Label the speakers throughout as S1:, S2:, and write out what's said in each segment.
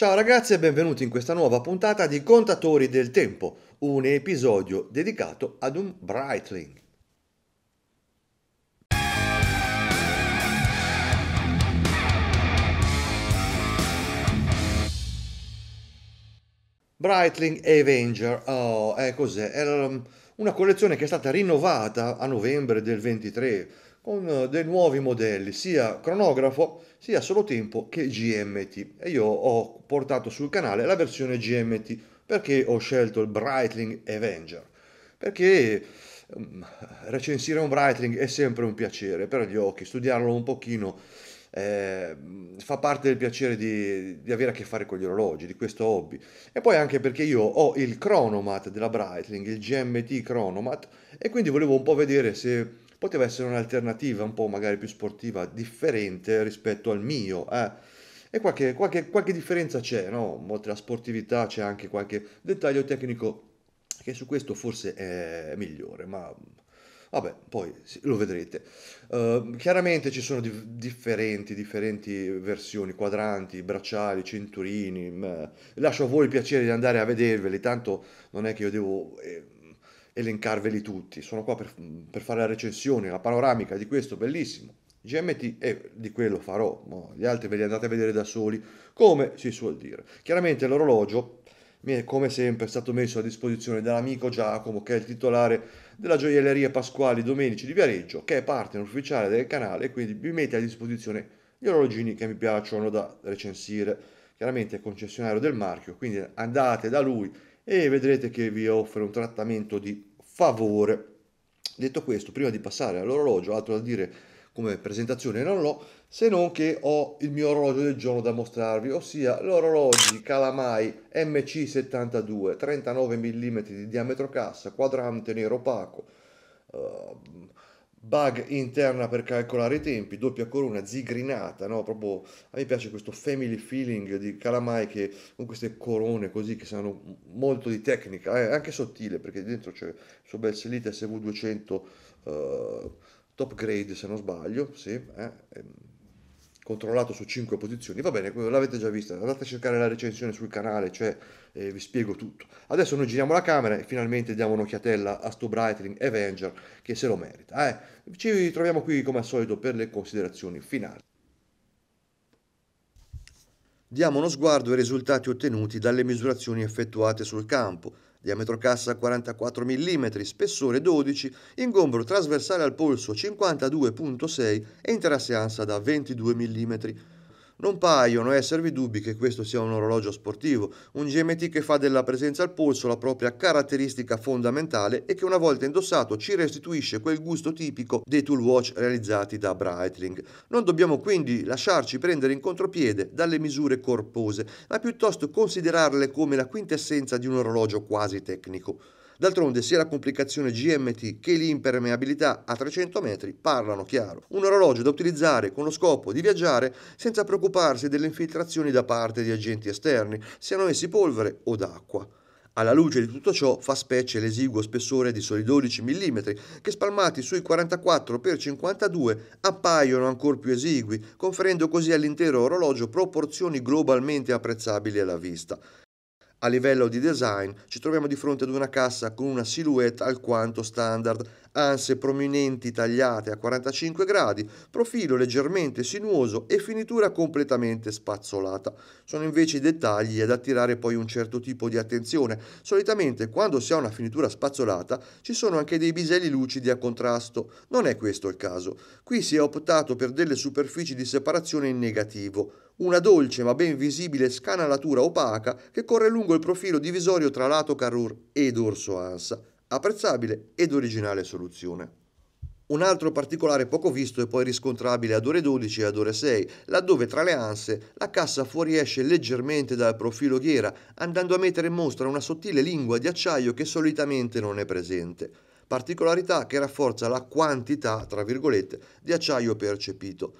S1: Ciao ragazzi e benvenuti in questa nuova puntata di Contatori del Tempo, un episodio dedicato ad un Breitling. Breitling Avenger, oh, è eh, cos'è? È um, una collezione che è stata rinnovata a novembre del 23 con eh, dei nuovi modelli, sia cronografo, sia solo tempo che GMT. E io ho portato sul canale la versione GMT perché ho scelto il Breitling Avenger. Perché mm, recensire un Breitling è sempre un piacere per gli occhi, studiarlo un pochino eh, fa parte del piacere di, di, avere a che fare con gli orologi, di questo hobby. E poi anche perché io ho il Chronomat della Breitling, il GMT Chronomat, e quindi volevo un po' vedere se poteva essere un'alternativa un po' magari più sportiva, differente rispetto al mio. Eh. E qualche, qualche, qualche differenza c'è, no? Oltre alla sportività c'è anche qualche dettaglio tecnico che su questo forse è migliore, ma vabbè, poi lo vedrete. Uh, chiaramente ci sono di- differenti, differenti versioni, quadranti, bracciali, cinturini, mh. lascio a voi il piacere di andare a vederveli, tanto non è che io devo... Eh, elencarveli tutti, sono qua per, per fare la recensione, la panoramica di questo bellissimo GMT e di quello farò, no, gli altri ve li andate a vedere da soli, come si suol dire. Chiaramente l'orologio mi è come sempre stato messo a disposizione dall'amico Giacomo che è il titolare della gioielleria Pasquali Domenici di Viareggio che è partner ufficiale del canale quindi vi mette a disposizione gli orologini che mi piacciono da recensire. Chiaramente è concessionario del marchio, quindi andate da lui e vedrete che vi offre un trattamento di favore. Detto questo, prima di passare all'orologio, altro da dire come presentazione non ho, se non che ho il mio orologio del giorno da mostrarvi, ossia l'orologio Calamai MC72, 39 mm di diametro cassa, quadrante nero opaco, uh, bug interna per calcolare i tempi, doppia corona, zigrinata, no? Proprio a me piace questo family feeling di Calamai che con queste corone così che sanno molto di tecnica, eh, anche sottile perché dentro c'è il suo bel SLIT SV200 eh, top grade se non sbaglio, sì, eh, ehm, controllato su 5 posizioni, va bene, l'avete già vista, andate a cercare la recensione sul canale, cioè eh, vi spiego tutto. Adesso noi giriamo la camera e finalmente diamo un'occhiatella a sto Brightling Avenger che se lo merita. Eh, ci troviamo qui come al solito per le considerazioni finali. Diamo uno sguardo ai risultati ottenuti dalle misurazioni effettuate sul campo diametro cassa 44 mm, spessore 12, ingombro trasversale al polso 52.6 e interasse da 22 mm non paiono esservi dubbi che questo sia un orologio sportivo, un GMT che fa della presenza al polso la propria caratteristica fondamentale e che una volta indossato ci restituisce quel gusto tipico dei tool watch realizzati da Breitling. Non dobbiamo quindi lasciarci prendere in contropiede dalle misure corpose, ma piuttosto considerarle come la quintessenza di un orologio quasi tecnico. D'altronde sia la complicazione GMT che l'impermeabilità a 300 metri parlano chiaro. Un orologio da utilizzare con lo scopo di viaggiare senza preoccuparsi delle infiltrazioni da parte di agenti esterni, siano essi polvere o d'acqua. Alla luce di tutto ciò fa specie l'esiguo spessore di soli 12 mm che spalmati sui 44 x 52 appaiono ancora più esigui, conferendo così all'intero orologio proporzioni globalmente apprezzabili alla vista. A livello di design ci troviamo di fronte ad una cassa con una silhouette alquanto standard, anse prominenti tagliate a 45 gradi, profilo leggermente sinuoso e finitura completamente spazzolata. Sono invece i dettagli ad attirare poi un certo tipo di attenzione. Solitamente quando si ha una finitura spazzolata ci sono anche dei biselli lucidi a contrasto. Non è questo il caso. Qui si è optato per delle superfici di separazione in negativo una dolce ma ben visibile scanalatura opaca che corre lungo il profilo divisorio tra lato carrur e dorso ansa apprezzabile ed originale soluzione. Un altro particolare poco visto è poi riscontrabile ad ore 12 e ad ore 6, laddove tra le anse la cassa fuoriesce leggermente dal profilo ghiera, andando a mettere in mostra una sottile lingua di acciaio che solitamente non è presente, particolarità che rafforza la quantità, tra virgolette, di acciaio percepito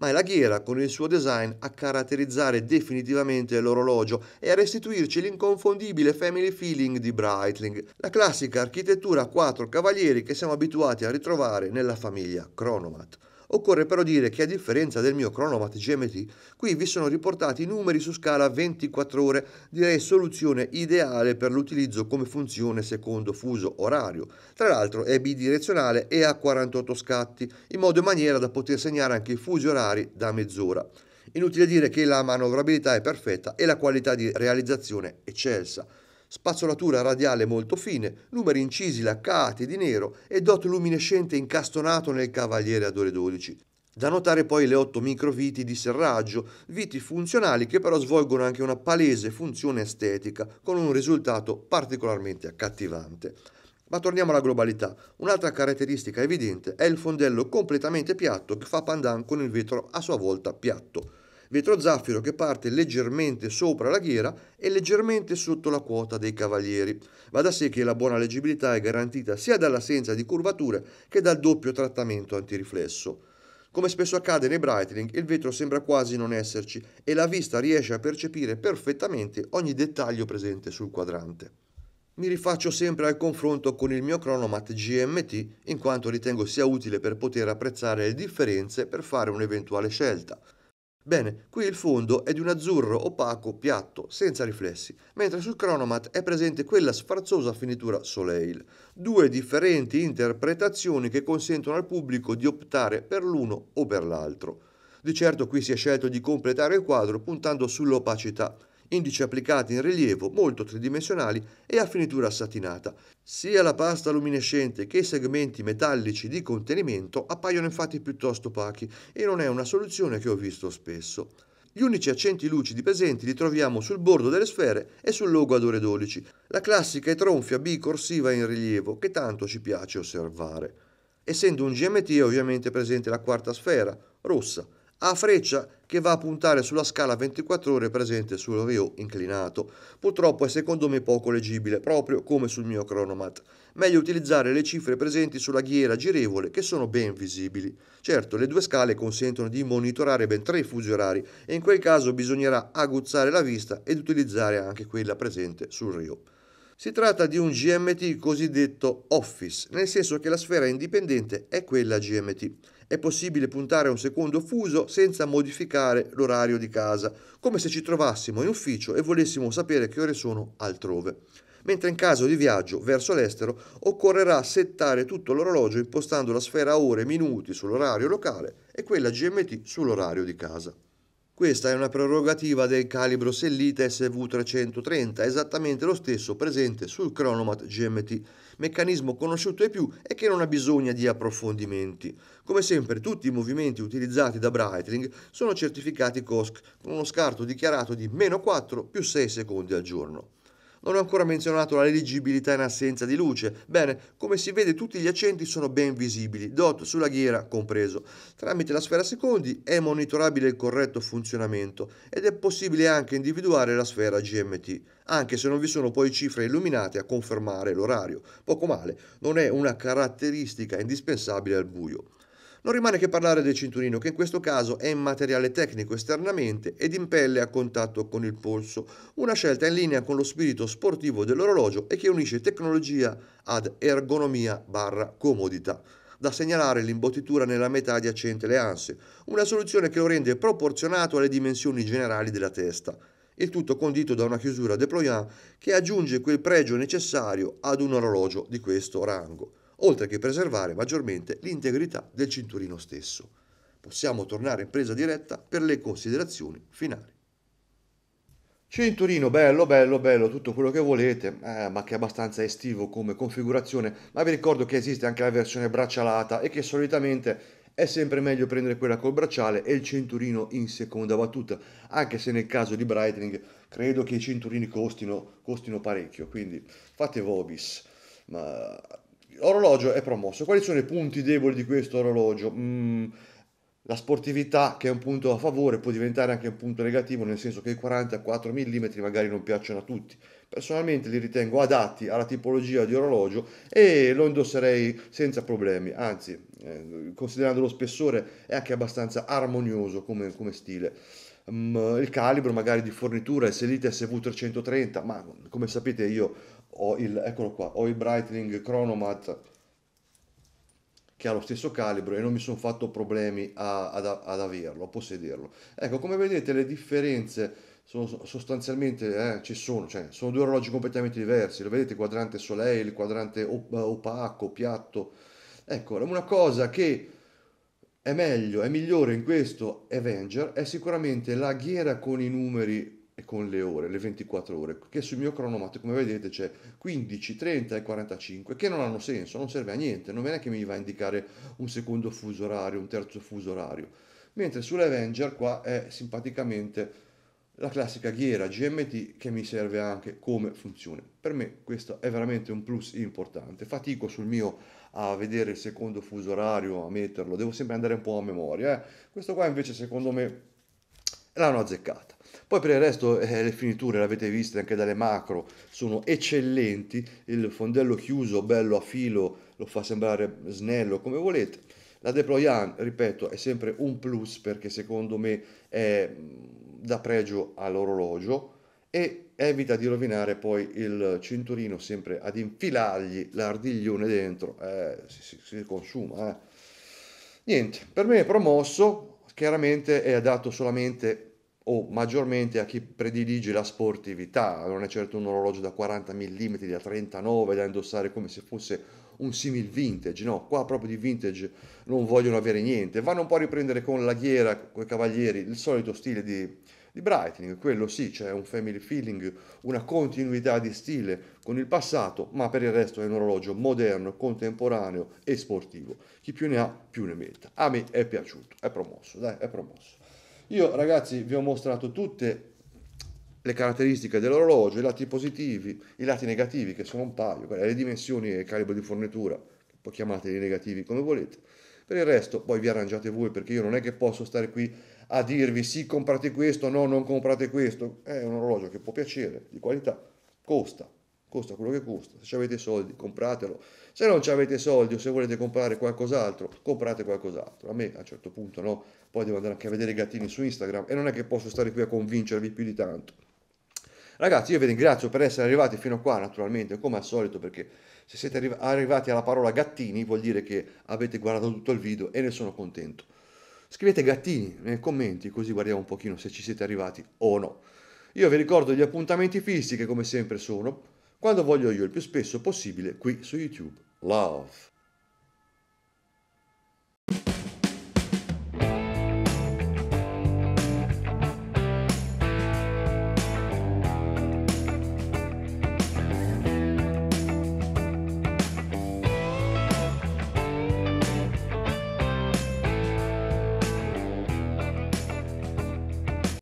S1: ma è la ghiera con il suo design a caratterizzare definitivamente l'orologio e a restituirci l'inconfondibile family feeling di Breitling, la classica architettura a quattro cavalieri che siamo abituati a ritrovare nella famiglia Cronomat. Occorre però dire che a differenza del mio cronomat GMT, qui vi sono riportati numeri su scala 24 ore, direi soluzione ideale per l'utilizzo come funzione secondo fuso orario. Tra l'altro è bidirezionale e ha 48 scatti, in modo e maniera da poter segnare anche i fusi orari da mezz'ora. Inutile dire che la manovrabilità è perfetta e la qualità di realizzazione eccelsa spazzolatura radiale molto fine, numeri incisi laccati di nero e dot luminescente incastonato nel cavaliere ad ore 12. Da notare poi le otto microviti di serraggio, viti funzionali che però svolgono anche una palese funzione estetica, con un risultato particolarmente accattivante. Ma torniamo alla globalità. Un'altra caratteristica evidente è il fondello completamente piatto che fa pandan con il vetro a sua volta piatto vetro zaffiro che parte leggermente sopra la ghiera e leggermente sotto la quota dei cavalieri. Va da sé che la buona leggibilità è garantita sia dall'assenza di curvature che dal doppio trattamento antiriflesso. Come spesso accade nei Breitling, il vetro sembra quasi non esserci e la vista riesce a percepire perfettamente ogni dettaglio presente sul quadrante. Mi rifaccio sempre al confronto con il mio cronomat GMT in quanto ritengo sia utile per poter apprezzare le differenze per fare un'eventuale scelta. Bene, qui il fondo è di un azzurro opaco piatto, senza riflessi, mentre sul cronomat è presente quella sfarzosa finitura Soleil. Due differenti interpretazioni che consentono al pubblico di optare per l'uno o per l'altro. Di certo qui si è scelto di completare il quadro puntando sull'opacità, indici applicati in rilievo molto tridimensionali e a finitura satinata. Sia la pasta luminescente che i segmenti metallici di contenimento appaiono infatti piuttosto opachi e non è una soluzione che ho visto spesso. Gli unici accenti lucidi presenti li troviamo sul bordo delle sfere e sul logo ad ore 12, la classica e tronfia B corsiva in rilievo che tanto ci piace osservare. Essendo un GMT è ovviamente presente la quarta sfera, rossa, a freccia che va a puntare sulla scala 24 ore presente sul RIO inclinato. Purtroppo è secondo me poco leggibile, proprio come sul mio cronomat. Meglio utilizzare le cifre presenti sulla ghiera girevole che sono ben visibili. Certo, le due scale consentono di monitorare ben tre fusi orari e in quel caso bisognerà aguzzare la vista ed utilizzare anche quella presente sul RIO. Si tratta di un GMT cosiddetto office, nel senso che la sfera indipendente è quella GMT. È possibile puntare a un secondo fuso senza modificare l'orario di casa, come se ci trovassimo in ufficio e volessimo sapere che ore sono altrove. Mentre in caso di viaggio verso l'estero occorrerà settare tutto l'orologio impostando la sfera ore e minuti sull'orario locale e quella GMT sull'orario di casa. Questa è una prerogativa del calibro Sellita SV330, esattamente lo stesso presente sul Chronomat GMT, meccanismo conosciuto ai più e che non ha bisogno di approfondimenti. Come sempre tutti i movimenti utilizzati da Breitling sono certificati COSC con uno scarto dichiarato di meno 4 più 6 secondi al giorno. Non ho ancora menzionato la leggibilità in assenza di luce. Bene, come si vede tutti gli accenti sono ben visibili, dot sulla ghiera compreso. Tramite la sfera secondi è monitorabile il corretto funzionamento ed è possibile anche individuare la sfera GMT, anche se non vi sono poi cifre illuminate a confermare l'orario. Poco male, non è una caratteristica indispensabile al buio. Non rimane che parlare del cinturino che in questo caso è in materiale tecnico esternamente ed in pelle a contatto con il polso, una scelta in linea con lo spirito sportivo dell'orologio e che unisce tecnologia ad ergonomia barra comodità da segnalare l'imbottitura nella metà adiacente le anse, una soluzione che lo rende proporzionato alle dimensioni generali della testa. Il tutto condito da una chiusura deployant che aggiunge quel pregio necessario ad un orologio di questo rango oltre che preservare maggiormente l'integrità del cinturino stesso. Possiamo tornare in presa diretta per le considerazioni finali. Cinturino bello, bello, bello, tutto quello che volete, eh, ma che è abbastanza estivo come configurazione, ma vi ricordo che esiste anche la versione braccialata e che solitamente è sempre meglio prendere quella col bracciale e il cinturino in seconda battuta, anche se nel caso di Brightling credo che i cinturini costino, costino parecchio, quindi fate vobis, ma Orologio è promosso. Quali sono i punti deboli di questo orologio? Mm, la sportività, che è un punto a favore, può diventare anche un punto negativo, nel senso che i 44 mm magari non piacciono a tutti. Personalmente li ritengo adatti alla tipologia di orologio e lo indosserei senza problemi, anzi, eh, considerando lo spessore, è anche abbastanza armonioso come, come stile. Mm, il calibro magari di fornitura SLI sv 330, ma come sapete io ho il, eccolo qua, ho il Brightening Chronomat che ha lo stesso calibro e non mi sono fatto problemi a, ad, ad, averlo, a possederlo. Ecco, come vedete le differenze sono sostanzialmente, eh, ci sono, cioè, sono due orologi completamente diversi, lo vedete quadrante Soleil, quadrante opaco, piatto. Ecco, una cosa che è meglio, è migliore in questo Avenger è sicuramente la ghiera con i numeri e con le ore, le 24 ore, che sul mio cronometro, come vedete, c'è 15, 30 e 45, che non hanno senso, non serve a niente, non è che mi va a indicare un secondo fuso orario, un terzo fuso orario. Mentre sull'Avenger qua è simpaticamente la classica ghiera GMT che mi serve anche come funzione. Per me questo è veramente un plus importante. Fatico sul mio a vedere il secondo fuso orario, a metterlo, devo sempre andare un po' a memoria. Eh. Questo qua invece secondo me l'hanno azzeccata. Poi per il resto eh, le finiture, l'avete viste anche dalle macro, sono eccellenti, il fondello chiuso, bello a filo, lo fa sembrare snello come volete. La Deployan, ripeto, è sempre un plus perché secondo me è mm, da pregio all'orologio e evita di rovinare poi il cinturino sempre ad infilargli l'ardiglione dentro, eh, si, si, si, consuma. Eh. Niente, per me è promosso, chiaramente è adatto solamente o maggiormente a chi predilige la sportività, non è certo un orologio da 40 mm, da 39 da indossare come se fosse un simil vintage, no, qua proprio di vintage non vogliono avere niente, vanno un po' a riprendere con la ghiera, con i cavalieri, il solito stile di, di Brightning, quello sì, c'è un family feeling, una continuità di stile con il passato, ma per il resto è un orologio moderno, contemporaneo e sportivo. Chi più ne ha, più ne metta. A me è piaciuto, è promosso, dai, è promosso. Io ragazzi vi ho mostrato tutte le caratteristiche dell'orologio, i lati positivi, i lati negativi, che sono un paio, le dimensioni e il calibro di fornitura, poi chiamateli negativi come volete. Per il resto poi vi arrangiate voi, perché io non è che posso stare qui a dirvi sì comprate questo, no non comprate questo. È un orologio che può piacere, di qualità, costa, costa quello che costa. Se avete soldi compratelo, se non avete soldi o se volete comprare qualcos'altro, comprate qualcos'altro. A me a un certo punto no, poi devo andare anche a vedere i gattini su Instagram e non è che posso stare qui a convincervi più di tanto. Ragazzi, io vi ringrazio per essere arrivati fino qua, naturalmente, come al solito, perché se siete arri- arrivati alla parola gattini vuol dire che avete guardato tutto il video e ne sono contento. Scrivete gattini nei commenti così guardiamo un pochino se ci siete arrivati o no. Io vi ricordo gli appuntamenti fissi che come sempre sono quando voglio io il più spesso possibile qui su YouTube. Love!